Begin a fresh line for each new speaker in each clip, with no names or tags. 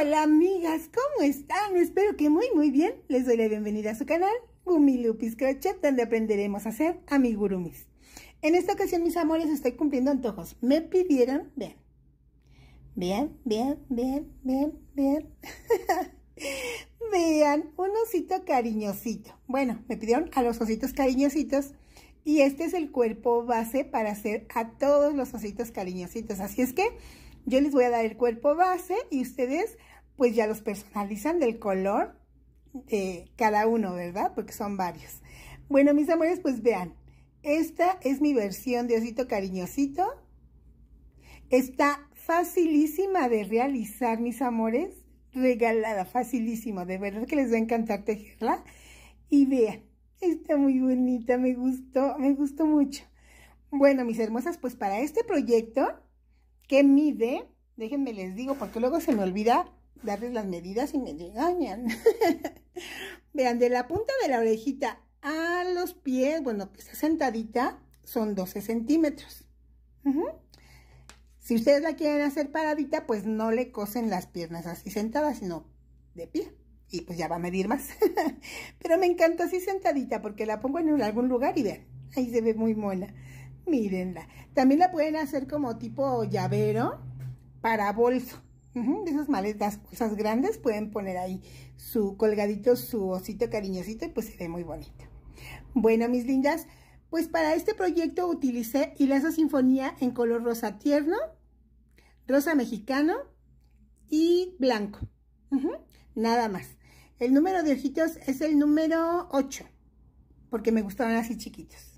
Hola amigas, ¿cómo están? Espero que muy muy bien. Les doy la bienvenida a su canal Gumilupis Crochet, donde aprenderemos a hacer amigurumis. En esta ocasión, mis amores, estoy cumpliendo antojos. Me pidieron, vean, vean, vean, vean, vean, vean, vean, un osito cariñosito. Bueno, me pidieron a los ositos cariñositos y este es el cuerpo base para hacer a todos los ositos cariñositos. Así es que yo les voy a dar el cuerpo base y ustedes pues ya los personalizan del color de cada uno, ¿verdad? Porque son varios. Bueno, mis amores, pues vean. Esta es mi versión de osito cariñosito. Está facilísima de realizar, mis amores. Regalada, facilísimo. De verdad que les va a encantar tejerla. Y vean, está muy bonita, me gustó, me gustó mucho. Bueno, mis hermosas, pues para este proyecto que mide, déjenme les digo, porque luego se me olvida darles las medidas y me engañan. Vean, de la punta de la orejita a los pies, bueno, que está sentadita, son 12 centímetros. Si ustedes la quieren hacer paradita, pues no le cosen las piernas así sentadas, sino de pie. Y pues ya va a medir más. Pero me encanta así sentadita porque la pongo en algún lugar y vean, ahí se ve muy mona. Mírenla. También la pueden hacer como tipo llavero para bolso. de esas maletas, cosas grandes, pueden poner ahí su colgadito, su osito cariñosito y pues se ve muy bonito. Bueno, mis lindas, pues para este proyecto utilicé hilazo sinfonía en color rosa tierno, rosa mexicano y blanco. nada más. El número de ojitos es el número 8, porque me gustaban así chiquitos.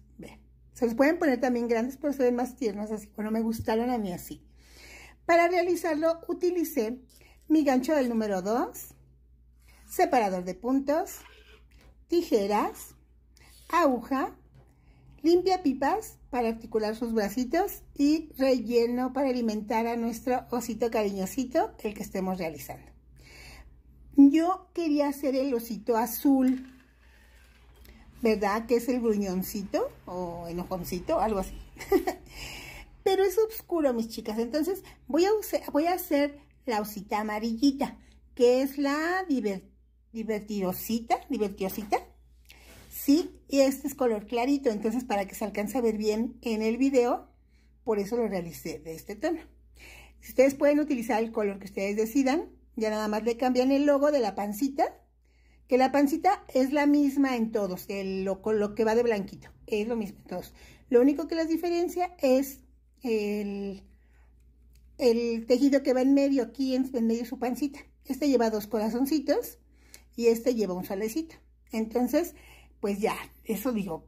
Se los pueden poner también grandes, pero se ven más tiernos así. no me gustaron a mí así. Para realizarlo utilicé mi gancho del número 2, separador de puntos, tijeras, aguja, limpia pipas para articular sus bracitos y relleno para alimentar a nuestro osito cariñosito, el que estemos realizando. Yo quería hacer el osito azul, ¿verdad? Que es el gruñoncito o enojoncito, algo así. Pero es oscuro, mis chicas. Entonces voy a, hacer la osita amarillita, que es la divertidosita, Sí, y este es color clarito, entonces para que se alcance a ver bien en el video, por eso lo realicé de este tono. Si ustedes pueden utilizar el color que ustedes decidan, ya nada más le cambian el logo de la pancita que la pancita es la misma en todos, lo, lo que va de blanquito, es lo mismo en todos. Lo único que las diferencia es el, el tejido que va en medio, aquí en, medio su pancita. Este lleva dos corazoncitos y este lleva un solecito. Entonces, pues ya, eso digo,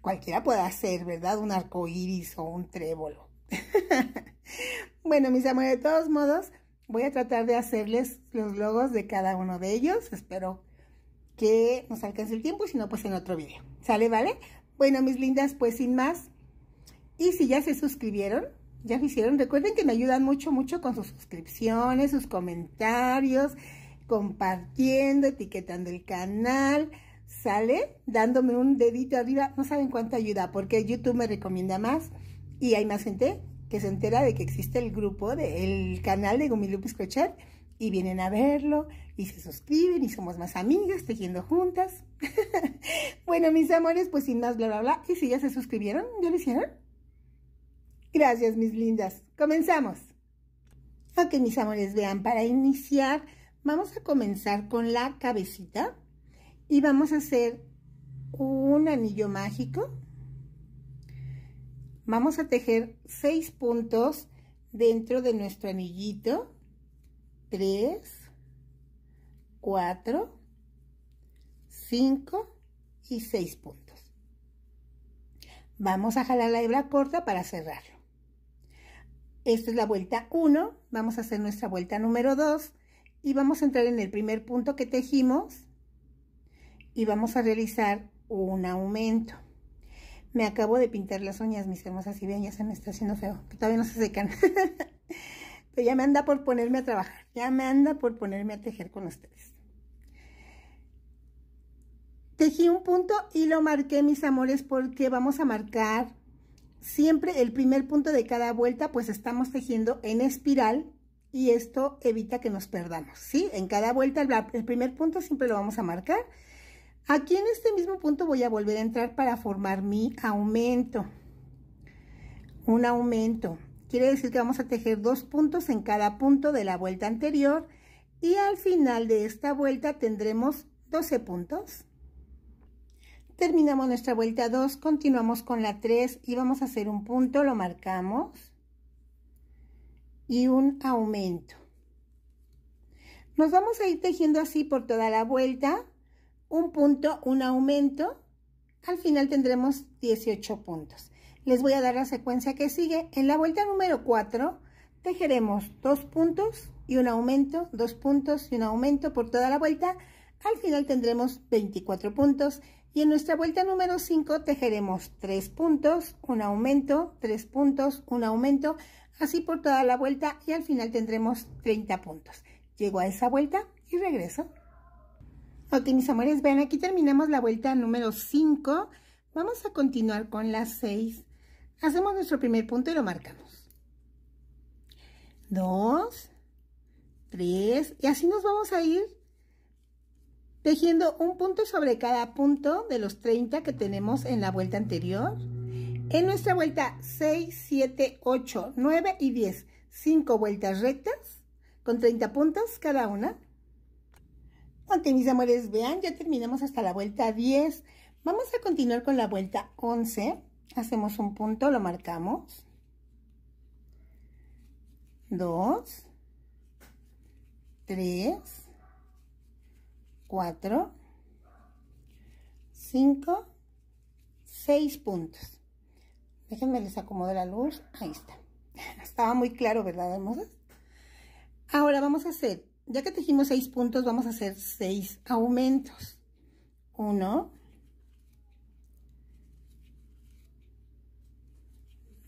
cualquiera puede hacer, ¿verdad? Un arco iris o un trébolo. bueno, mis amores, de todos modos, voy a tratar de hacerles los logos de cada uno de ellos. Espero que nos alcance el tiempo y si no, pues en otro video. ¿Sale, vale? Bueno, mis lindas, pues sin más. Y si ya se suscribieron, ya lo hicieron, recuerden que me ayudan mucho, mucho con sus suscripciones, sus comentarios, compartiendo, etiquetando el canal, ¿sale? Dándome un dedito arriba, no saben cuánto ayuda, porque YouTube me recomienda más y hay más gente que se entera de que existe el grupo, del canal de Gumilupis Crochet y vienen a verlo y se suscriben y somos más amigas tejiendo juntas. bueno, mis amores, pues sin más bla bla bla. ¿Y si ya se suscribieron? ¿Ya lo hicieron? Gracias, mis lindas. Comenzamos. Ok, mis amores, vean, para iniciar vamos a comenzar con la cabecita y vamos a hacer un anillo mágico. Vamos a tejer seis puntos dentro de nuestro anillito 3, 4, 5 y 6 puntos. Vamos a jalar la hebra corta para cerrarlo. Esta es la vuelta 1, vamos a hacer nuestra vuelta número 2 y vamos a entrar en el primer punto que tejimos y vamos a realizar un aumento. Me acabo de pintar las uñas, mis hermosas, y bien ya se me está haciendo feo, que todavía no se secan. Pero ya me anda por ponerme a trabajar, ya me anda por ponerme a tejer con ustedes. Tejí un punto y lo marqué, mis amores, porque vamos a marcar siempre el primer punto de cada vuelta, pues estamos tejiendo en espiral y esto evita que nos perdamos, ¿sí? En cada vuelta el, primer punto siempre lo vamos a marcar. Aquí en este mismo punto voy a volver a entrar para formar mi aumento. Un aumento. Quiere decir que vamos a tejer dos puntos en cada punto de la vuelta anterior y al final de esta vuelta tendremos 12 puntos. Terminamos nuestra vuelta 2, continuamos con la 3 y vamos a hacer un punto, lo marcamos y un aumento. Nos vamos a ir tejiendo así por toda la vuelta, un punto, un aumento, al final tendremos 18 puntos les voy a dar la secuencia que sigue. En la vuelta número 4 tejeremos dos puntos y un aumento, dos puntos y un aumento por toda la vuelta. Al final tendremos 24 puntos y en nuestra vuelta número 5 tejeremos tres puntos, un aumento, tres puntos, un aumento, así por toda la vuelta y al final tendremos 30 puntos. Llego a esa vuelta y regreso. Ok, mis amores, vean, aquí terminamos la vuelta número 5. Vamos a continuar con las 6 Hacemos nuestro primer punto y lo marcamos. Dos, tres, y así nos vamos a ir tejiendo un punto sobre cada punto de los 30 que tenemos en la vuelta anterior. En nuestra vuelta 6, 7, 8, 9 y 10, 5 vueltas rectas con 30 puntos cada una. Aunque mis amores, vean, ya terminamos hasta la vuelta 10. Vamos a continuar con la vuelta 11 hacemos un punto, lo marcamos, dos, tres, cuatro, cinco, seis puntos. Déjenme les acomodo la luz, ahí está. Estaba muy claro, ¿verdad, hermosas? Ahora vamos a hacer, ya que tejimos seis puntos, vamos a hacer seis aumentos. Uno,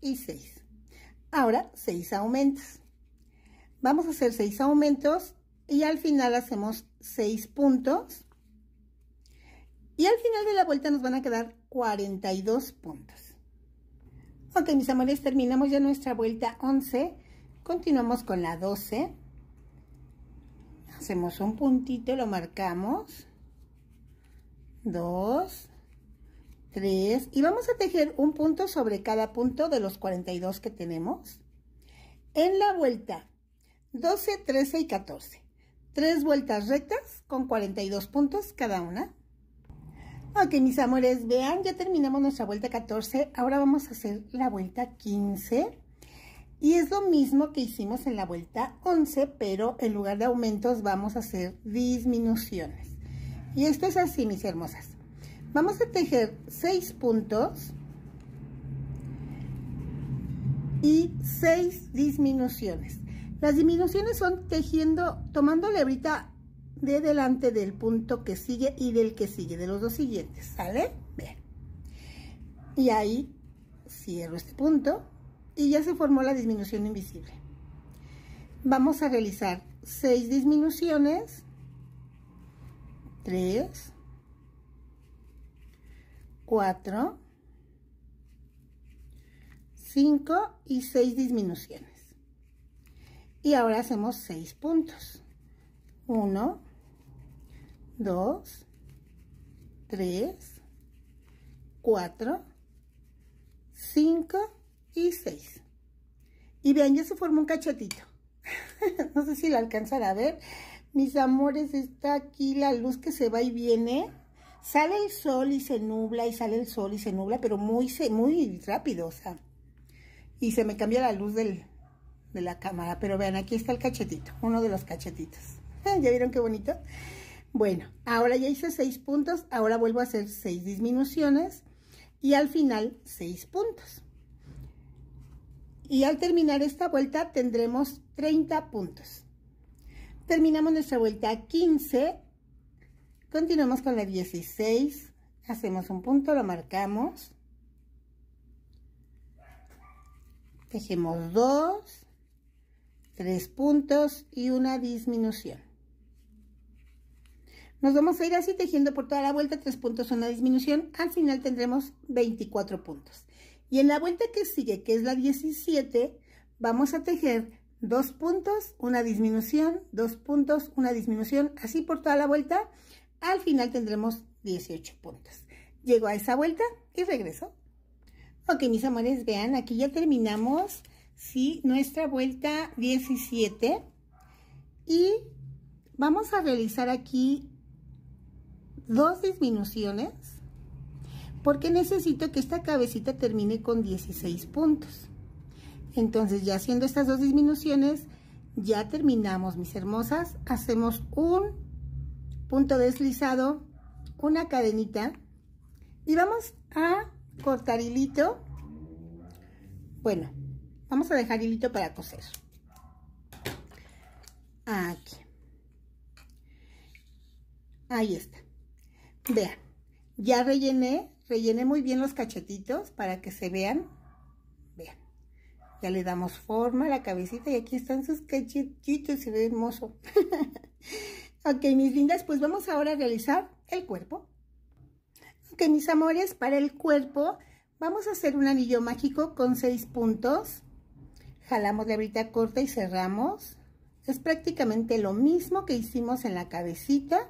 y 6. Ahora, 6 aumentos. Vamos a hacer 6 aumentos y al final hacemos 6 puntos. Y al final de la vuelta nos van a quedar 42 puntos. Ok, mis amores, terminamos ya nuestra vuelta 11. Continuamos con la 12. Hacemos un puntito, lo marcamos. 2. 3 y vamos a tejer un punto sobre cada punto de los 42 que tenemos. En la vuelta 12, 13 y 14. Tres vueltas rectas con 42 puntos cada una. Ok, mis amores, vean, ya terminamos nuestra vuelta 14. Ahora vamos a hacer la vuelta 15. Y es lo mismo que hicimos en la vuelta 11, pero en lugar de aumentos vamos a hacer disminuciones. Y esto es así, mis hermosas. Vamos a tejer 6 puntos y 6 disminuciones. Las disminuciones son tejiendo, tomando la hebrita de delante del punto que sigue y del que sigue, de los dos siguientes, ¿sale? Bien. Y ahí cierro este punto y ya se formó la disminución invisible. Vamos a realizar 6 disminuciones, 3, 4, 5 y 6 disminuciones. Y ahora hacemos 6 puntos. 1, 2, 3, 4, 5 y 6. Y vean, ya se formó un cachetito. no sé si la alcanzará a ver. Mis amores, está aquí la luz que se va y viene sale el sol y se nubla y sale el sol y se nubla, pero muy, muy rápido, o sea. Y se me cambia la luz de la cámara, pero vean, aquí está el cachetito, uno de los cachetitos. ¿Ya vieron qué bonito? Bueno, ahora ya hice seis puntos, ahora vuelvo a hacer seis disminuciones y al final seis puntos. Y al terminar esta vuelta tendremos 30 puntos. Terminamos nuestra vuelta 15 Continuamos con la 16. Hacemos un punto, lo marcamos. Tejemos dos, tres puntos y una disminución. Nos vamos a ir así tejiendo por toda la vuelta, tres puntos, una disminución. Al final tendremos 24 puntos. Y en la vuelta que sigue, que es la 17, vamos a tejer dos puntos, una disminución, dos puntos, una disminución, así por toda la vuelta al final tendremos 18 puntos. Llego a esa vuelta y regreso. Ok, mis amores, vean, aquí ya terminamos, ¿sí? Nuestra vuelta 17. Y vamos a realizar aquí dos disminuciones porque necesito que esta cabecita termine con 16 puntos. Entonces, ya haciendo estas dos disminuciones, ya terminamos, mis hermosas. Hacemos un punto deslizado, una cadenita y vamos a cortar hilito. Bueno, vamos a dejar hilito para coser. Aquí. Ahí está. Vean, ya rellené, rellené muy bien los cachetitos para que se vean. Vean, ya le damos forma a la cabecita y aquí están sus cachetitos, se ve hermoso. Ok, mis lindas, pues vamos ahora a realizar el cuerpo. Ok, mis amores, para el cuerpo vamos a hacer un anillo mágico con seis puntos. Jalamos la brita corta y cerramos. Es prácticamente lo mismo que hicimos en la cabecita.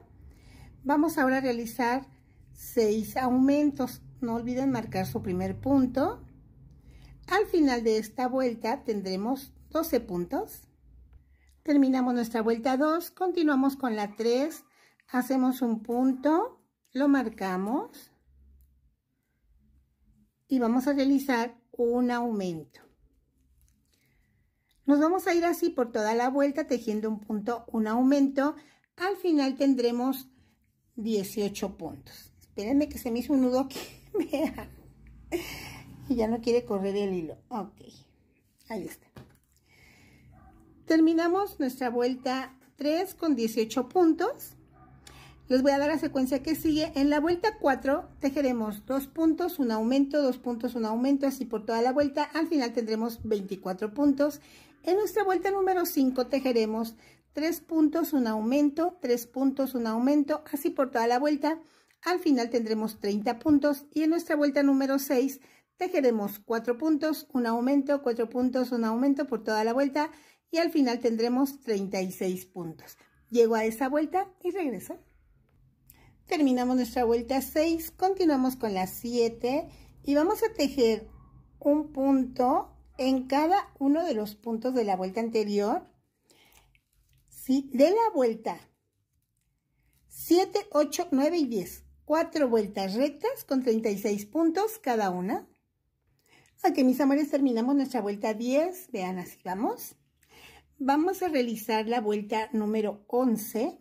Vamos ahora a realizar seis aumentos. No olviden marcar su primer punto. Al final de esta vuelta tendremos 12 puntos terminamos nuestra vuelta 2, continuamos con la 3, hacemos un punto, lo marcamos y vamos a realizar un aumento. Nos vamos a ir así por toda la vuelta tejiendo un punto, un aumento. Al final tendremos 18 puntos. Espérenme que se me hizo un nudo aquí. vea. y ya no quiere correr el hilo. Ok. Ahí está. Terminamos nuestra vuelta 3 con 18 puntos. Les voy a dar la secuencia que sigue. En la vuelta 4 tejeremos 2 puntos, un aumento, 2 puntos, un aumento, así por toda la vuelta. Al final tendremos 24 puntos. En nuestra vuelta número 5 tejeremos 3 puntos, un aumento, 3 puntos, un aumento, así por toda la vuelta. Al final tendremos 30 puntos y en nuestra vuelta número 6 tejeremos 4 puntos, un aumento, 4 puntos, un aumento por toda la vuelta y al final tendremos 36 puntos. Llego a esa vuelta y regreso. Terminamos nuestra vuelta 6, continuamos con la 7 y vamos a tejer un punto en cada uno de los puntos de la vuelta anterior. ¿sí? De la vuelta 7, 8, 9 y 10. Cuatro vueltas rectas con 36 puntos cada una. Aquí, mis amores, terminamos nuestra vuelta 10. Vean, así vamos. Vamos a realizar la vuelta número 11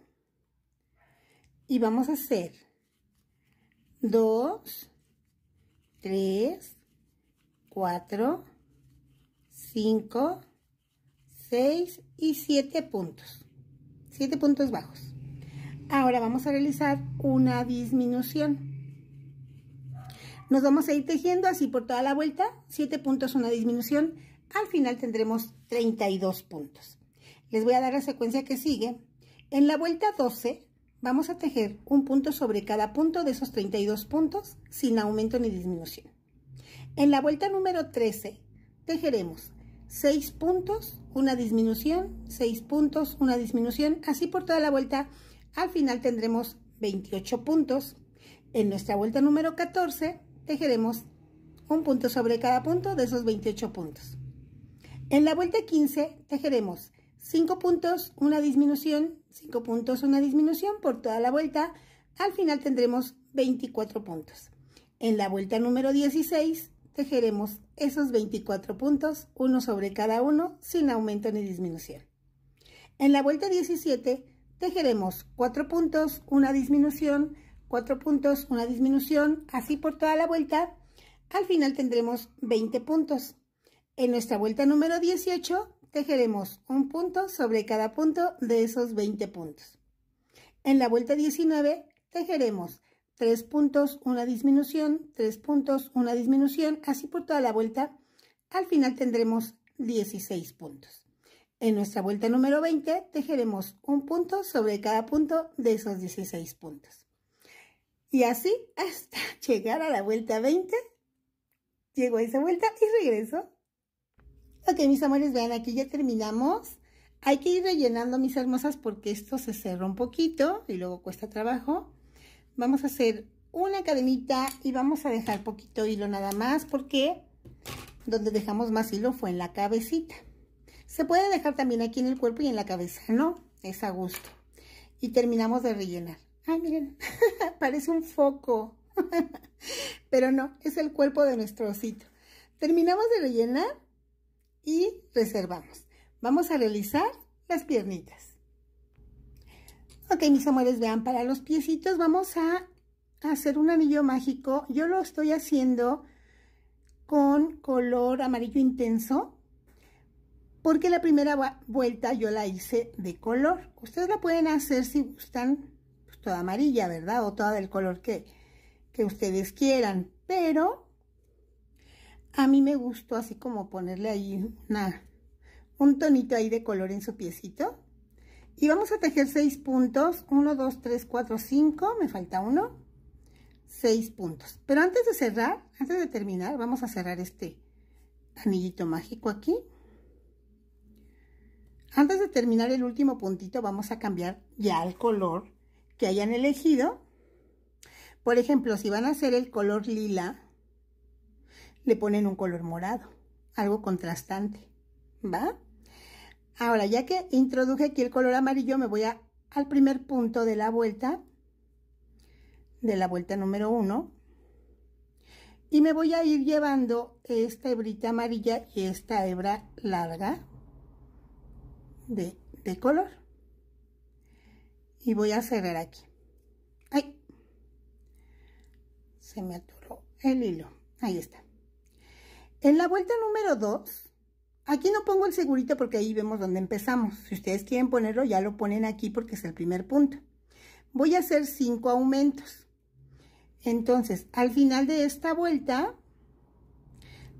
y vamos a hacer 2, 3, 4, 5, 6 y 7 puntos. 7 puntos bajos. Ahora vamos a realizar una disminución. Nos vamos a ir tejiendo así por toda la vuelta, 7 puntos, una disminución, al final tendremos 32 puntos. Les voy a dar la secuencia que sigue. En la vuelta 12 vamos a tejer un punto sobre cada punto de esos 32 puntos sin aumento ni disminución. En la vuelta número 13 tejeremos 6 puntos, una disminución, 6 puntos, una disminución, así por toda la vuelta. Al final tendremos 28 puntos. En nuestra vuelta número 14 tejeremos un punto sobre cada punto de esos 28 puntos. En la vuelta 15 tejeremos 5 puntos, una disminución, 5 puntos, una disminución por toda la vuelta. Al final tendremos 24 puntos. En la vuelta número 16 tejeremos esos 24 puntos, uno sobre cada uno, sin aumento ni disminución. En la vuelta 17 tejeremos 4 puntos, una disminución, 4 puntos, una disminución, así por toda la vuelta. Al final tendremos 20 puntos. En nuestra vuelta número 18 tejeremos un punto sobre cada punto de esos 20 puntos. En la vuelta 19 tejeremos 3 puntos, una disminución, 3 puntos, una disminución, así por toda la vuelta. Al final tendremos 16 puntos. En nuestra vuelta número 20 tejeremos un punto sobre cada punto de esos 16 puntos. Y así hasta llegar a la vuelta 20, llego a esa vuelta y regreso Ok, mis amores, vean, aquí ya terminamos. Hay que ir rellenando mis hermosas porque esto se cerró un poquito y luego cuesta trabajo. Vamos a hacer una cadenita y vamos a dejar poquito hilo nada más porque donde dejamos más hilo fue en la cabecita. Se puede dejar también aquí en el cuerpo y en la cabeza, ¿no? Es a gusto. Y terminamos de rellenar. Ay, miren, parece un foco. Pero no, es el cuerpo de nuestro osito. Terminamos de rellenar y reservamos. Vamos a realizar las piernitas. Ok, mis amores, vean, para los piecitos vamos a hacer un anillo mágico. Yo lo estoy haciendo con color amarillo intenso porque la primera vuelta yo la hice de color. Ustedes la pueden hacer si gustan pues, toda amarilla, ¿verdad? O toda del color que, que ustedes quieran, pero a mí me gustó así como ponerle ahí un tonito ahí de color en su piecito. Y vamos a tejer seis puntos. Uno, dos, tres, cuatro, cinco. Me falta uno. Seis puntos. Pero antes de cerrar, antes de terminar, vamos a cerrar este anillito mágico aquí. Antes de terminar el último puntito, vamos a cambiar ya el color que hayan elegido. Por ejemplo, si van a hacer el color lila, le ponen un color morado, algo contrastante, ¿va? Ahora, ya que introduje aquí el color amarillo, me voy a, al primer punto de la vuelta, de la vuelta número uno, y me voy a ir llevando esta hebrita amarilla y esta hebra larga de, de color. Y voy a cerrar aquí. ¡Ay! Se me aturó el hilo. Ahí está. En la vuelta número 2, aquí no pongo el segurito porque ahí vemos dónde empezamos. Si ustedes quieren ponerlo, ya lo ponen aquí porque es el primer punto. Voy a hacer 5 aumentos. Entonces, al final de esta vuelta,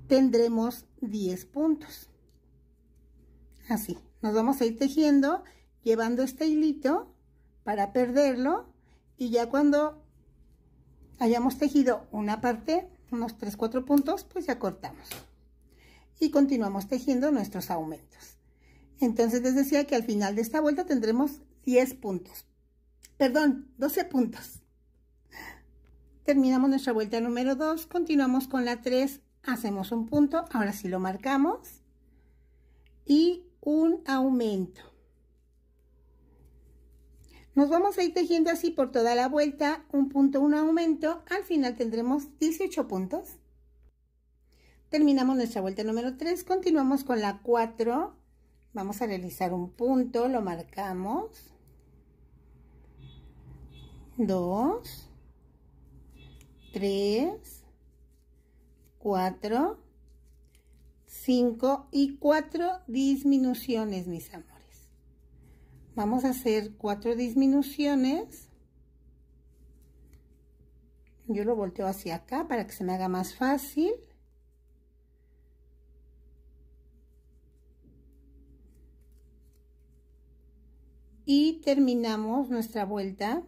tendremos 10 puntos. Así, nos vamos a ir tejiendo, llevando este hilito para perderlo y ya cuando hayamos tejido una parte, unos 3, 4 puntos, pues ya cortamos. Y continuamos tejiendo nuestros aumentos. Entonces les decía que al final de esta vuelta tendremos 10 puntos. Perdón, 12 puntos. Terminamos nuestra vuelta número 2, continuamos con la 3, hacemos un punto, ahora sí lo marcamos. Y un aumento. Nos vamos a ir tejiendo así por toda la vuelta, un punto, un aumento, al final tendremos 18 puntos. Terminamos nuestra vuelta número 3, continuamos con la 4, vamos a realizar un punto, lo marcamos, 2, 3, 4, 5 y 4 disminuciones, mis amores vamos a hacer cuatro disminuciones. Yo lo volteo hacia acá para que se me haga más fácil. Y terminamos nuestra vuelta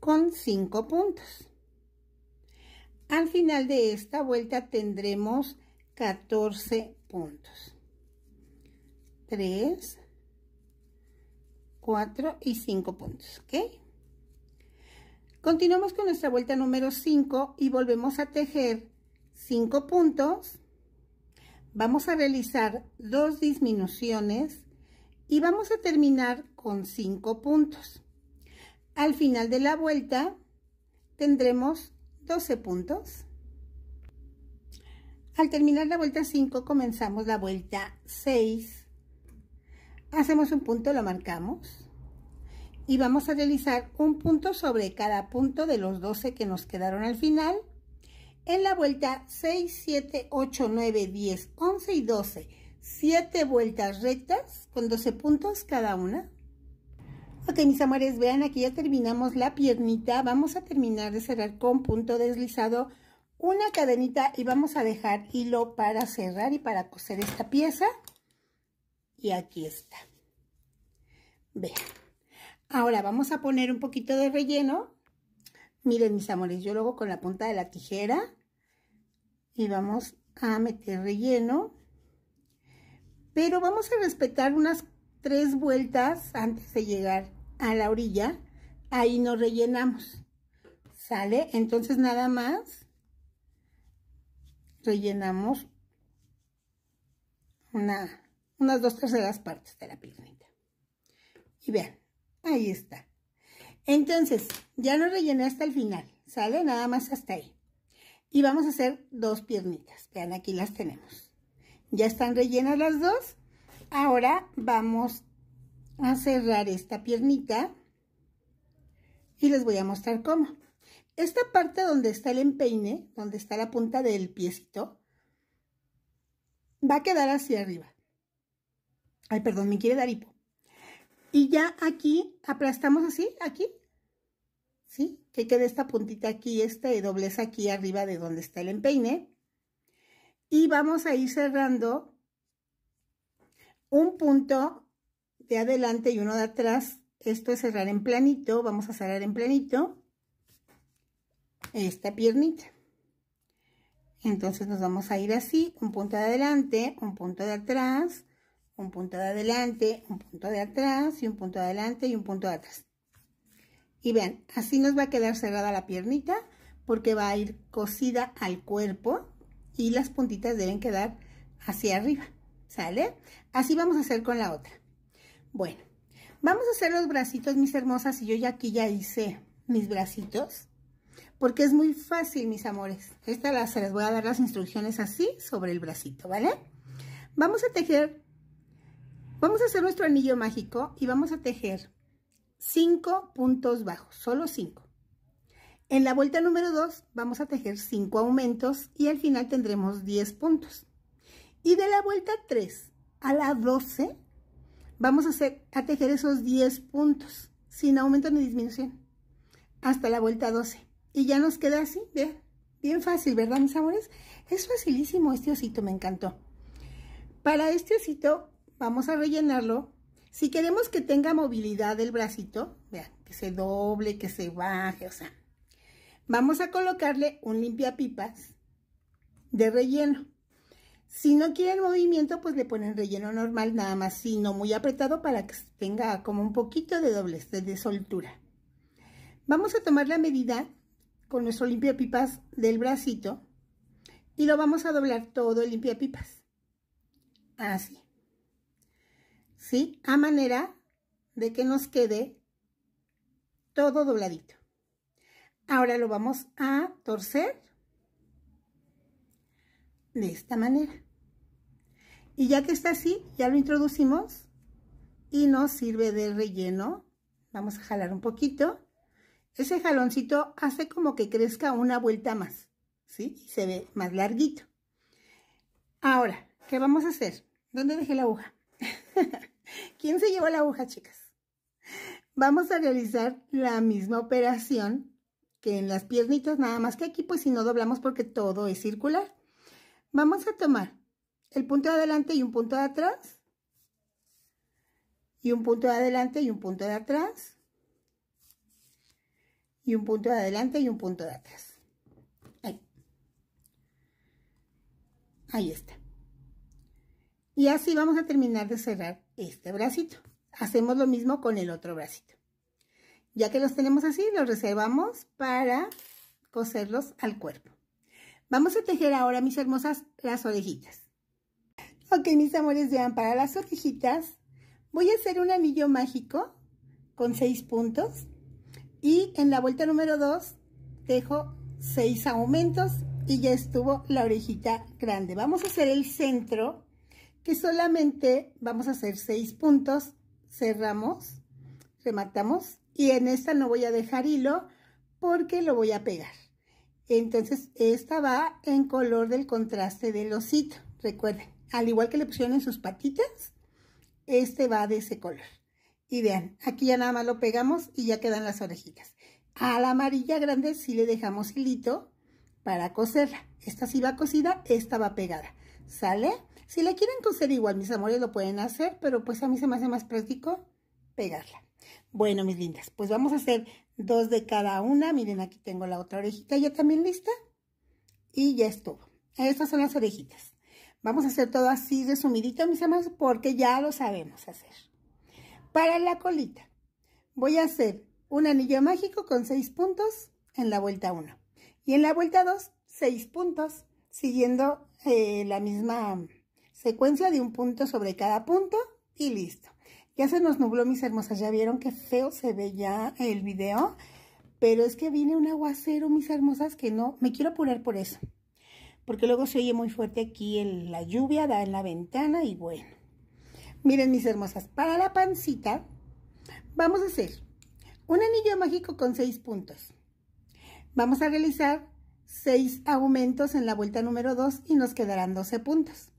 con cinco puntos. Al final de esta vuelta tendremos 14 puntos. 3, 4 y 5 puntos, Continuamos con nuestra vuelta número 5 y volvemos a tejer 5 puntos. Vamos a realizar dos disminuciones y vamos a terminar con 5 puntos. Al final de la vuelta tendremos 12 puntos. Al terminar la vuelta 5 comenzamos la vuelta 6 hacemos un punto, lo marcamos y vamos a realizar un punto sobre cada punto de los 12 que nos quedaron al final. En la vuelta 6, 7, 8, 9, 10, 11 y 12, 7 vueltas rectas con 12 puntos cada una. Ok, mis amores, vean, aquí ya terminamos la piernita. Vamos a terminar de cerrar con punto deslizado una cadenita y vamos a dejar hilo para cerrar y para coser esta pieza. Y aquí está. Vean. Ahora vamos a poner un poquito de relleno. Miren, mis amores, yo luego con la punta de la tijera. Y vamos a meter relleno. Pero vamos a respetar unas tres vueltas antes de llegar a la orilla. Ahí nos rellenamos. ¿Sale? Entonces nada más rellenamos una unas dos terceras partes de la piernita. Y vean, ahí está. Entonces, ya no rellené hasta el final, sale nada más hasta ahí. Y vamos a hacer dos piernitas, vean, aquí las tenemos. Ya están rellenas las dos. Ahora vamos a cerrar esta piernita y les voy a mostrar cómo. Esta parte donde está el empeine, donde está la punta del piecito, va a quedar hacia arriba. Ay, perdón, me quiere dar hipo. Y ya aquí aplastamos así, aquí. ¿Sí? Que quede esta puntita aquí, este doblez aquí arriba de donde está el empeine. Y vamos a ir cerrando un punto de adelante y uno de atrás. Esto es cerrar en planito. Vamos a cerrar en planito esta piernita. Entonces nos vamos a ir así, un punto de adelante, un punto de atrás, un punto de adelante, un punto de atrás y un punto de adelante y un punto de atrás. Y vean, así nos va a quedar cerrada la piernita porque va a ir cosida al cuerpo y las puntitas deben quedar hacia arriba, ¿sale? Así vamos a hacer con la otra. Bueno, vamos a hacer los bracitos, mis hermosas, y yo ya aquí ya hice mis bracitos porque es muy fácil, mis amores. Esta la, se les voy a dar las instrucciones así sobre el bracito, ¿vale? Vamos a tejer Vamos a hacer nuestro anillo mágico y vamos a tejer 5 puntos bajos, solo 5. En la vuelta número 2 vamos a tejer 5 aumentos y al final tendremos 10 puntos. Y de la vuelta 3 a la 12 vamos a, tejer esos 10 puntos sin aumento ni disminución hasta la vuelta 12. Y ya nos queda así, bien fácil, ¿verdad mis amores? Es facilísimo este osito, me encantó. Para este osito vamos a rellenarlo. Si queremos que tenga movilidad el bracito, vean, que se doble, que se baje, o sea, vamos a colocarle un limpiapipas de relleno. Si no quieren movimiento, pues le ponen relleno normal, nada más, sino muy apretado para que tenga como un poquito de doblez, de soltura. Vamos a tomar la medida con nuestro limpiapipas del bracito y lo vamos a doblar todo el limpiapipas. Así. ¿sí? A manera de que nos quede todo dobladito. Ahora lo vamos a torcer de esta manera. Y ya que está así, ya lo introducimos y nos sirve de relleno. Vamos a jalar un poquito. Ese jaloncito hace como que crezca una vuelta más, ¿sí? se ve más larguito. Ahora, ¿qué vamos a hacer? ¿Dónde dejé la aguja? ¿Quién se llevó la aguja, chicas? Vamos a realizar la misma operación que en las piernitas, nada más que aquí, pues si no doblamos porque todo es circular. Vamos a tomar el punto de adelante y un punto de atrás. Y un punto de adelante y un punto de atrás. Y un punto de adelante y un punto de atrás. Ahí. Ahí está. Y así vamos a terminar de cerrar este bracito. Hacemos lo mismo con el otro bracito. Ya que los tenemos así, los reservamos para coserlos al cuerpo. Vamos a tejer ahora, mis hermosas, las orejitas. Ok, mis amores, vean, para las orejitas voy a hacer un anillo mágico con seis puntos y en la vuelta número dos, dejo seis aumentos y ya estuvo la orejita grande. Vamos a hacer el centro que solamente vamos a hacer seis puntos, cerramos, rematamos y en esta no voy a dejar hilo porque lo voy a pegar. Entonces esta va en color del contraste del osito, recuerden, al igual que le pusieron en sus patitas, este va de ese color. Y vean, aquí ya nada más lo pegamos y ya quedan las orejitas. A la amarilla grande sí le dejamos hilito para coserla. Esta sí va cosida, esta va pegada. ¿Sale? Si la quieren coser igual, mis amores, lo pueden hacer, pero pues a mí se me hace más práctico pegarla. Bueno, mis lindas, pues vamos a hacer dos de cada una. Miren, aquí tengo la otra orejita ya también lista. Y ya estuvo. Estas son las orejitas. Vamos a hacer todo así resumidito, mis amores, porque ya lo sabemos hacer. Para la colita, voy a hacer un anillo mágico con seis puntos en la vuelta 1. Y en la vuelta 2, seis puntos, siguiendo eh, la misma secuencia de un punto sobre cada punto y listo. Ya se nos nubló, mis hermosas. Ya vieron que feo se ve ya el video. Pero es que viene un aguacero, mis hermosas, que no... Me quiero apurar por eso. Porque luego se oye muy fuerte aquí la lluvia, da en la ventana y bueno. Miren, mis hermosas, para la pancita vamos a hacer un anillo mágico con seis puntos. Vamos a realizar seis aumentos en la vuelta número 2 y nos quedarán 12 puntos.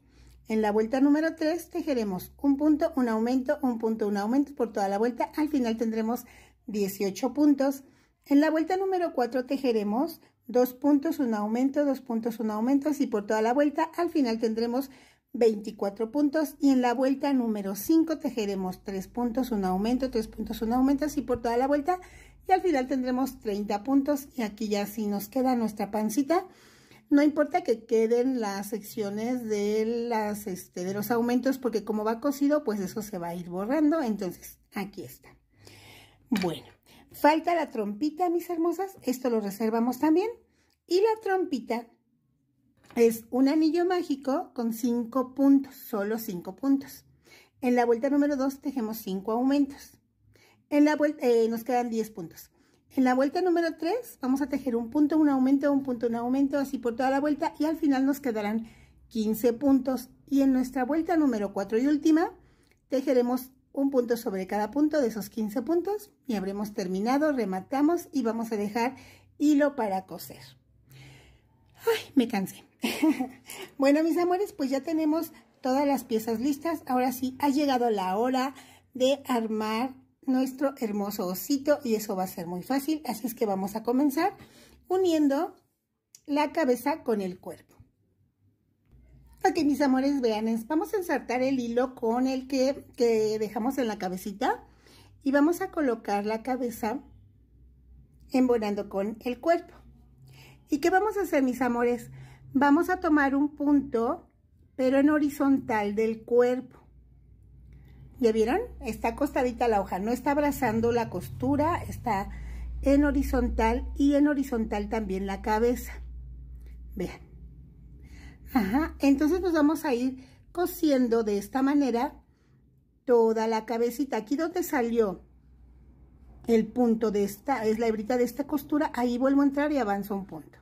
En la vuelta número 3 tejeremos un punto, un aumento, un punto, un aumento por toda la vuelta. Al final tendremos 18 puntos. En la vuelta número 4 tejeremos dos puntos, un aumento, dos puntos, un aumento, así por toda la vuelta. Al final tendremos 24 puntos y en la vuelta número 5 tejeremos 3 puntos, un aumento, 3 puntos, un aumento, así por toda la vuelta y al final tendremos 30 puntos y aquí ya sí nos queda nuestra pancita. No importa que queden las secciones de, este, de los aumentos, porque como va cosido, pues eso se va a ir borrando. Entonces, aquí está. Bueno, falta la trompita, mis hermosas. Esto lo reservamos también. Y la trompita es un anillo mágico con cinco puntos, solo cinco puntos. En la vuelta número 2 tejemos cinco aumentos. En la vuelta, eh, nos quedan 10 puntos. En la vuelta número 3 vamos a tejer un punto, un aumento, un punto, un aumento, así por toda la vuelta y al final nos quedarán 15 puntos. Y en nuestra vuelta número 4 y última tejeremos un punto sobre cada punto de esos 15 puntos y habremos terminado, rematamos y vamos a dejar hilo para coser. Ay, me cansé. bueno, mis amores, pues ya tenemos todas las piezas listas. Ahora sí, ha llegado la hora de armar nuestro hermoso osito y eso va a ser muy fácil. Así es que vamos a comenzar uniendo la cabeza con el cuerpo. Ok, mis amores, vean, vamos a ensartar el hilo con el que, dejamos en la cabecita y vamos a colocar la cabeza emborando con el cuerpo. ¿Y qué vamos a hacer, mis amores? Vamos a tomar un punto, pero en horizontal del cuerpo. ¿Ya vieron? Está acostadita la hoja, no está abrazando la costura, está en horizontal y en horizontal también la cabeza. Vean. Ajá, entonces nos vamos a ir cosiendo de esta manera toda la cabecita. Aquí donde salió el punto de esta, es la hebrita de esta costura, ahí vuelvo a entrar y avanzo un punto.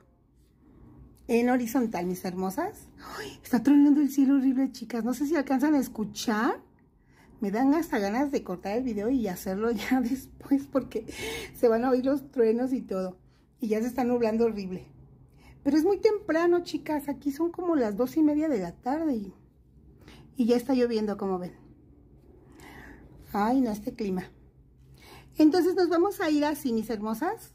En horizontal, mis hermosas. Ay, está tronando el cielo horrible, chicas. No sé si alcanzan a escuchar me dan hasta ganas de cortar el video y hacerlo ya después porque se van a oír los truenos y todo. Y ya se está nublando horrible. Pero es muy temprano, chicas. Aquí son como las dos y media de la tarde y, ya está lloviendo, como ven. Ay, no, este clima. Entonces nos vamos a ir así, mis hermosas.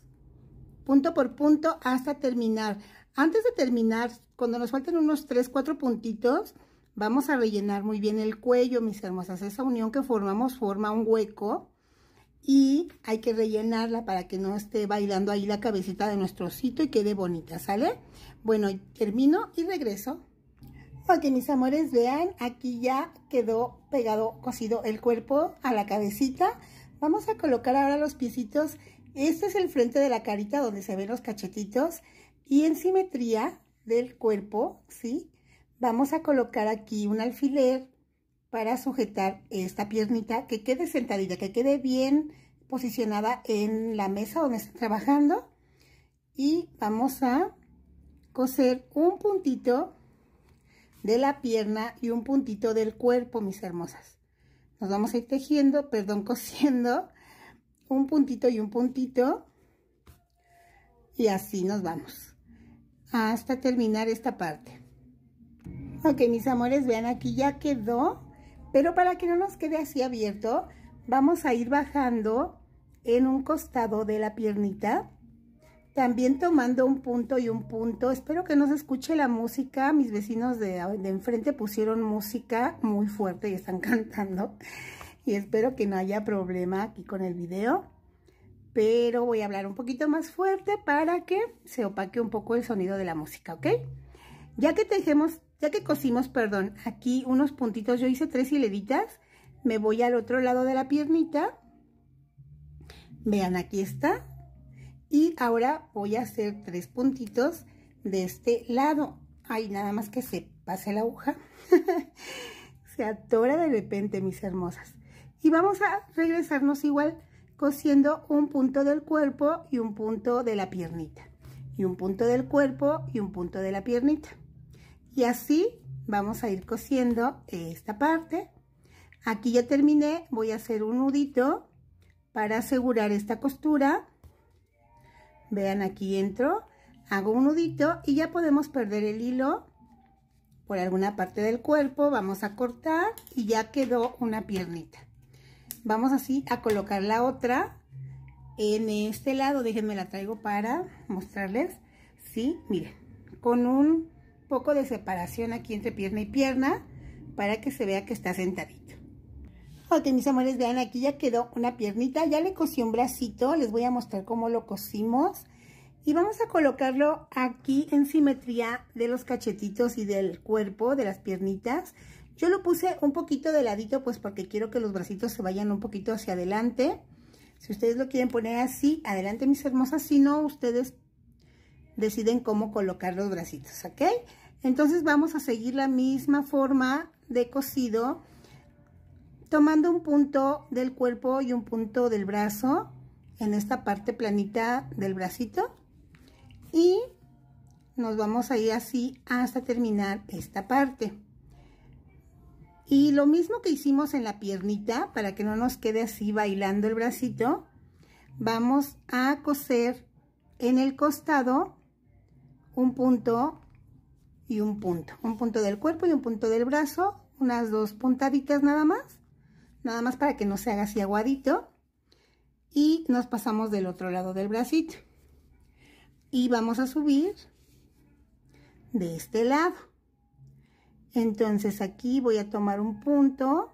Punto por punto hasta terminar. Antes de terminar, cuando nos faltan unos tres, cuatro puntitos, Vamos a rellenar muy bien el cuello, mis hermosas. Esa unión que formamos forma un hueco y hay que rellenarla para que no esté bailando ahí la cabecita de nuestro osito y quede bonita, ¿sale? Bueno, termino y regreso. Ok, mis amores, vean, aquí ya quedó pegado, cosido el cuerpo a la cabecita. Vamos a colocar ahora los piecitos. Este es el frente de la carita donde se ven los cachetitos. Y en simetría del cuerpo, ¿sí? vamos a colocar aquí un alfiler para sujetar esta piernita que quede sentadita, que quede bien posicionada en la mesa donde está trabajando y vamos a coser un puntito de la pierna y un puntito del cuerpo, mis hermosas. Nos vamos a ir tejiendo, perdón, cosiendo un puntito y un puntito y así nos vamos hasta terminar esta parte. Ok, mis amores, vean aquí ya quedó, pero para que no nos quede así abierto, vamos a ir bajando en un costado de la piernita, también tomando un punto y un punto. Espero que no se escuche la música, mis vecinos de, enfrente pusieron música muy fuerte y están cantando. Y espero que no haya problema aquí con el video pero voy a hablar un poquito más fuerte para que se opaque un poco el sonido de la música, ¿ok? Ya que tejemos ya que cosimos, perdón, aquí unos puntitos, yo hice tres hileritas, me voy al otro lado de la piernita, vean aquí está, y ahora voy a hacer tres puntitos de este lado. Ay, nada más que se pase la aguja, se atora de repente, mis hermosas. Y vamos a regresarnos igual cosiendo un punto del cuerpo y un punto de la piernita. Y un punto del cuerpo y un punto de la piernita. Y así vamos a ir cosiendo esta parte. Aquí ya terminé, voy a hacer un nudito para asegurar esta costura. Vean, aquí entro, hago un nudito y ya podemos perder el hilo por alguna parte del cuerpo. Vamos a cortar y ya quedó una piernita. Vamos así a colocar la otra en este lado. Déjenme la traigo para mostrarles. Sí, miren, con un poco de separación aquí entre pierna y pierna para que se vea que está sentadito. Ok, mis amores, vean, aquí ya quedó una piernita. Ya le cosí un bracito. Les voy a mostrar cómo lo cosimos. Y vamos a colocarlo aquí en simetría de los cachetitos y del cuerpo, de las piernitas. Yo lo puse un poquito de ladito, pues porque quiero que los bracitos se vayan un poquito hacia adelante. Si ustedes lo quieren poner así, adelante mis hermosas. Si no, ustedes deciden cómo colocar los bracitos, ¿ok? Entonces vamos a seguir la misma forma de cosido, tomando un punto del cuerpo y un punto del brazo, en esta parte planita del bracito, y nos vamos a ir así hasta terminar esta parte. Y lo mismo que hicimos en la piernita, para que no nos quede así bailando el bracito, vamos a coser en el costado un punto y un punto. Un punto del cuerpo y un punto del brazo. Unas dos puntaditas nada más. Nada más para que no se haga así aguadito. Y nos pasamos del otro lado del bracito. Y vamos a subir de este lado. Entonces aquí voy a tomar un punto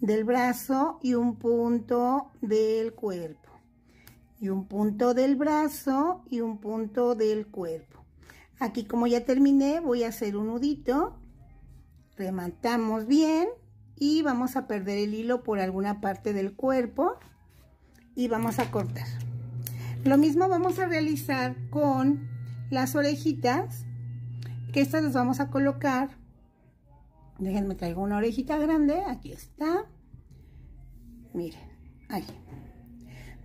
del brazo y un punto del cuerpo y un punto del brazo y un punto del cuerpo. Aquí como ya terminé voy a hacer un nudito, rematamos bien y vamos a perder el hilo por alguna parte del cuerpo y vamos a cortar. Lo mismo vamos a realizar con las orejitas, que estas las vamos a colocar. Déjenme traigo una orejita grande, aquí está. Miren, ahí.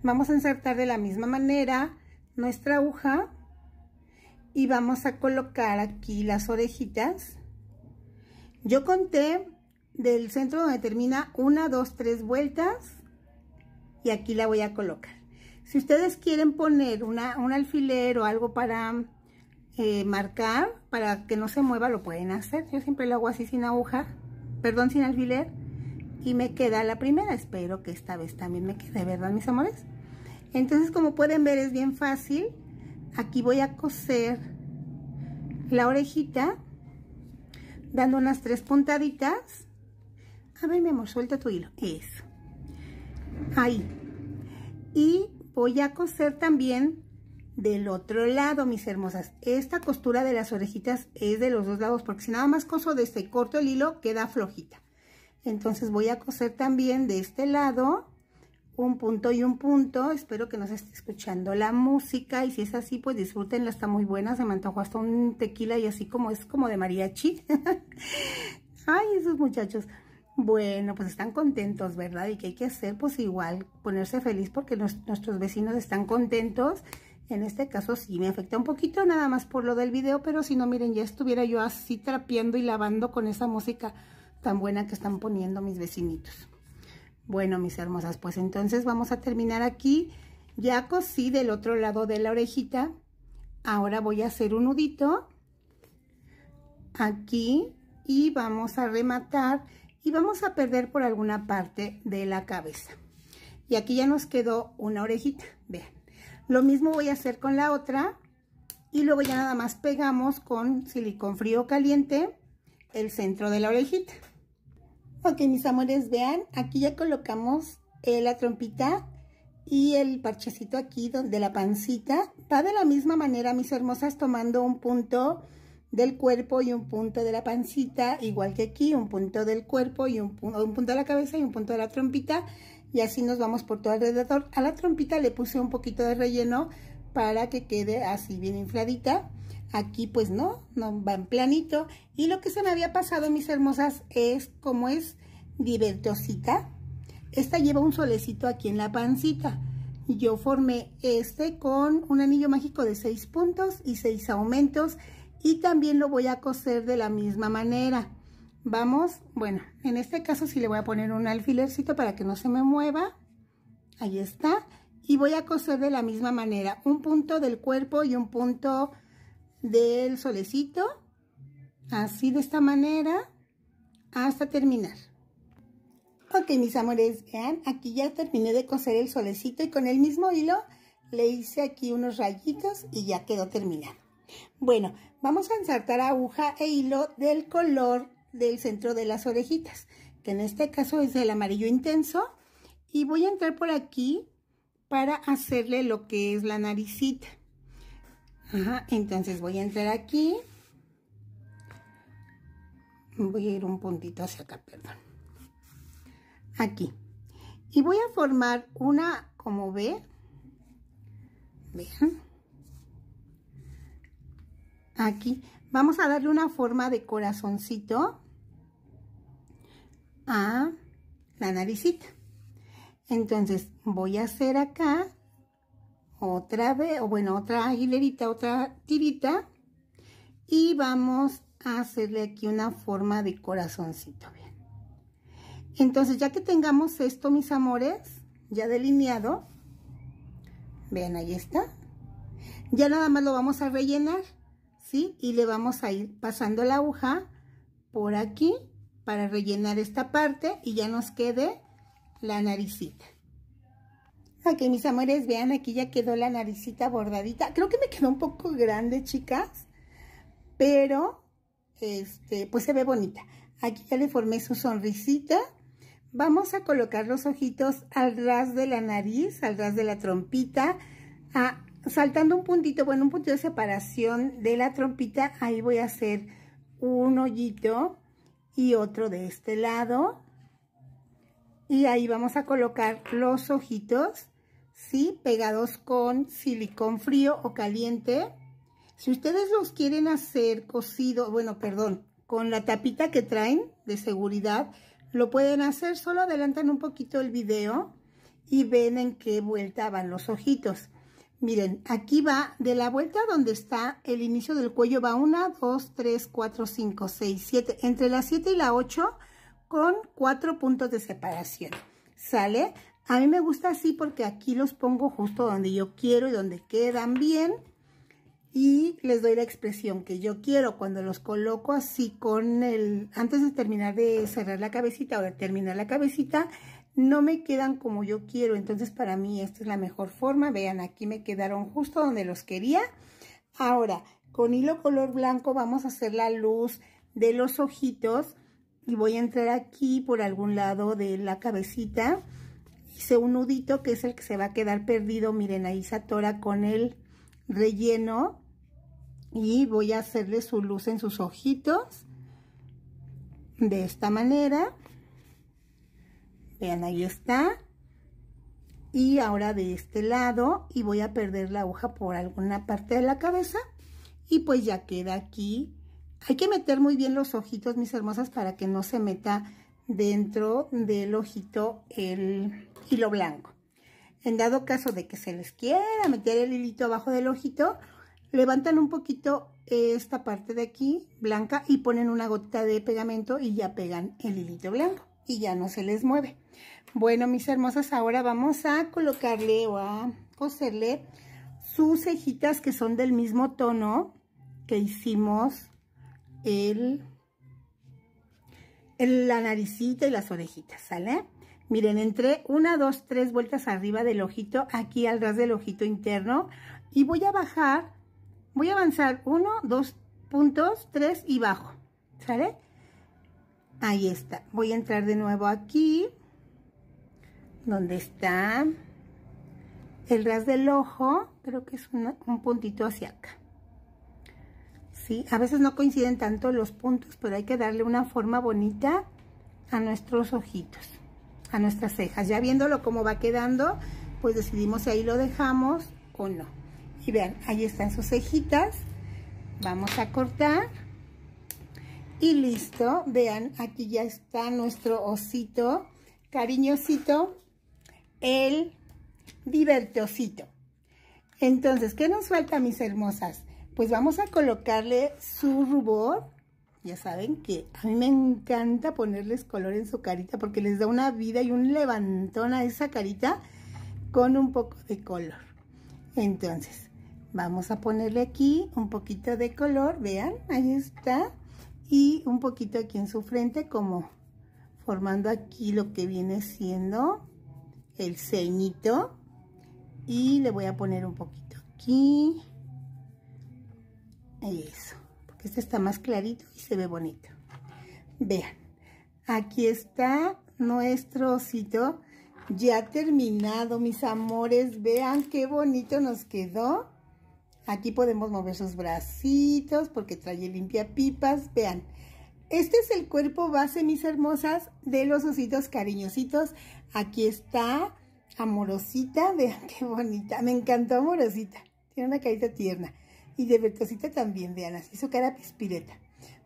Vamos a insertar de la misma manera nuestra aguja y vamos a colocar aquí las orejitas. Yo conté del centro donde termina una, dos, tres vueltas y aquí la voy a colocar. Si ustedes quieren poner una, un alfiler o algo para eh, marcar, para que no se mueva, lo pueden hacer. Yo siempre lo hago así sin aguja, perdón, sin alfiler. Y me queda la primera, espero que esta vez también me quede, ¿verdad, mis amores? Entonces, como pueden ver, es bien fácil. Aquí voy a coser la orejita, dando unas tres puntaditas. A ver, mi amor, suelta tu hilo. Eso. Ahí. Y voy a coser también del otro lado, mis hermosas. Esta costura de las orejitas es de los dos lados, porque si nada más coso de este corto el hilo, queda flojita. Entonces voy a coser también de este lado un punto y un punto. Espero que nos esté escuchando la música y si es así, pues disfrútenla, está muy buena. Se me antojó hasta un tequila y así como es como de mariachi. Ay, esos muchachos. Bueno, pues están contentos, ¿verdad? Y que hay que hacer, pues igual, ponerse feliz porque nuestros vecinos están contentos. En este caso sí me afecta un poquito nada más por lo del video, pero si no, miren, ya estuviera yo así trapeando y lavando con esa música tan buena que están poniendo mis vecinitos. Bueno, mis hermosas, pues entonces vamos a terminar aquí. Ya cosí del otro lado de la orejita. Ahora voy a hacer un nudito aquí y vamos a rematar y vamos a perder por alguna parte de la cabeza. Y aquí ya nos quedó una orejita, vean. Lo mismo voy a hacer con la otra y luego ya nada más pegamos con silicón frío caliente el centro de la orejita. Ok, mis amores, vean, aquí ya colocamos eh, la trompita y el parchecito aquí de la pancita. Va de la misma manera, mis hermosas, tomando un punto del cuerpo y un punto de la pancita, igual que aquí, un punto del cuerpo y un, un punto de la cabeza y un punto de la trompita. Y así nos vamos por todo alrededor. A la trompita le puse un poquito de relleno para que quede así bien infladita. Aquí pues no, no va en planito. Y lo que se me había pasado, mis hermosas, es como es divertosita. Esta lleva un solecito aquí en la pancita. Yo formé este con un anillo mágico de seis puntos y seis aumentos. Y también lo voy a coser de la misma manera. Vamos, bueno, en este caso sí le voy a poner un alfilercito para que no se me mueva. Ahí está. Y voy a coser de la misma manera. Un punto del cuerpo y un punto del solecito, así de esta manera, hasta terminar. Ok, mis amores, vean, aquí ya terminé de coser el solecito y con el mismo hilo le hice aquí unos rayitos y ya quedó terminado. Bueno, vamos a ensartar aguja e hilo del color del centro de las orejitas, que en este caso es el amarillo intenso. Y voy a entrar por aquí para hacerle lo que es la naricita entonces voy a entrar aquí. Voy a ir un puntito hacia acá, perdón. Aquí. Y voy a formar una, como ve, vean. Aquí. Vamos a darle una forma de corazoncito a la naricita. Entonces voy a hacer acá otra vez, o bueno, otra aguilerita, otra tirita. Y vamos a hacerle aquí una forma de corazoncito, bien. Entonces, ya que tengamos esto, mis amores, ya delineado, vean, ahí está. Ya nada más lo vamos a rellenar, ¿sí? Y le vamos a ir pasando la aguja por aquí para rellenar esta parte y ya nos quede la naricita. Aquí, mis amores, vean, aquí ya quedó la naricita bordadita. Creo que me quedó un poco grande, chicas, pero, este, pues se ve bonita. Aquí ya le formé su sonrisita. Vamos a colocar los ojitos al ras de la nariz, al ras de la trompita, saltando un puntito, bueno, un punto de separación de la trompita. Ahí voy a hacer un hoyito y otro de este lado. Y ahí vamos a colocar los ojitos ¿sí? Pegados con silicón frío o caliente. Si ustedes los quieren hacer cocido, bueno, perdón, con la tapita que traen de seguridad, lo pueden hacer, solo adelantan un poquito el video y ven en qué vuelta van los ojitos. Miren, aquí va, de la vuelta donde está el inicio del cuello va una, 2, 3, 4, 5, 6, 7, entre la 7 y la 8 con cuatro puntos de separación. ¿Sale? A mí me gusta así porque aquí los pongo justo donde yo quiero y donde quedan bien. Y les doy la expresión que yo quiero cuando los coloco así con el... Antes de terminar de cerrar la cabecita o de terminar la cabecita, no me quedan como yo quiero. Entonces para mí esta es la mejor forma. Vean, aquí me quedaron justo donde los quería. Ahora, con hilo color blanco vamos a hacer la luz de los ojitos. Y voy a entrar aquí por algún lado de la cabecita hice un nudito que es el que se va a quedar perdido, miren, ahí se atora con el relleno y voy a hacerle su luz en sus ojitos de esta manera vean ahí está y ahora de este lado y voy a perder la aguja por alguna parte de la cabeza y pues ya queda aquí hay que meter muy bien los ojitos mis hermosas para que no se meta dentro del ojito el, hilo blanco. En dado caso de que se les quiera meter el hilito abajo del ojito, levantan un poquito esta parte de aquí blanca y ponen una gotita de pegamento y ya pegan el hilito blanco y ya no se les mueve. Bueno, mis hermosas, ahora vamos a colocarle o a coserle sus cejitas que son del mismo tono que hicimos el, el la naricita y las orejitas, ¿sale? Miren, entré una, dos, tres vueltas arriba del ojito, aquí al ras del ojito interno. Y voy a bajar, voy a avanzar uno, dos puntos, tres y bajo. ¿Sale? Ahí está. Voy a entrar de nuevo aquí, donde está el ras del ojo. Creo que es un puntito hacia acá. ¿Sí? A veces no coinciden tanto los puntos, pero hay que darle una forma bonita a nuestros ojitos nuestras cejas. Ya viéndolo cómo va quedando, pues decidimos si ahí lo dejamos o no. Y vean, ahí están sus cejitas. Vamos a cortar. Y listo, vean, aquí ya está nuestro osito, cariñosito, el divertosito. Entonces, ¿qué nos falta, mis hermosas? Pues vamos a colocarle su rubor ya saben que a mí me encanta ponerles color en su carita porque les da una vida y un levantón a esa carita con un poco de color. Entonces, vamos a ponerle aquí un poquito de color, vean, ahí está. Y un poquito aquí en su frente como formando aquí lo que viene siendo el ceñito. Y le voy a poner un poquito aquí. Eso. Este está más clarito y se ve bonito. Vean, aquí está nuestro osito ya terminado, mis amores. Vean qué bonito nos quedó. Aquí podemos mover sus bracitos porque trae limpia pipas. Vean, este es el cuerpo base, mis hermosas, de los ositos cariñositos. Aquí está Amorosita. Vean qué bonita. Me encantó Amorosita. Tiene una carita tierna y de Bertosita también, vean, así su cara pispireta.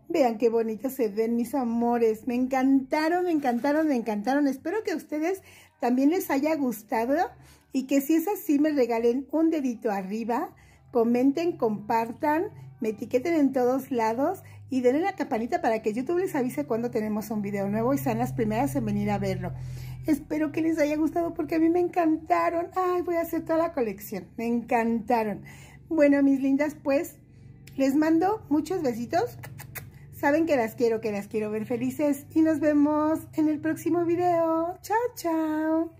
Vean qué bonitos se ven, mis amores. Me encantaron, me encantaron, me encantaron. Espero que a ustedes también les haya gustado y que si es así me regalen un dedito arriba, comenten, compartan, me etiqueten en todos lados y denle la campanita para que YouTube les avise cuando tenemos un video nuevo y sean las primeras en venir a verlo. Espero que les haya gustado porque a mí me encantaron. Ay, voy a hacer toda la colección. Me encantaron. Bueno, mis lindas, pues les mando muchos besitos. Saben que las quiero, que las quiero ver felices. Y nos vemos en el próximo video. Chao, chao.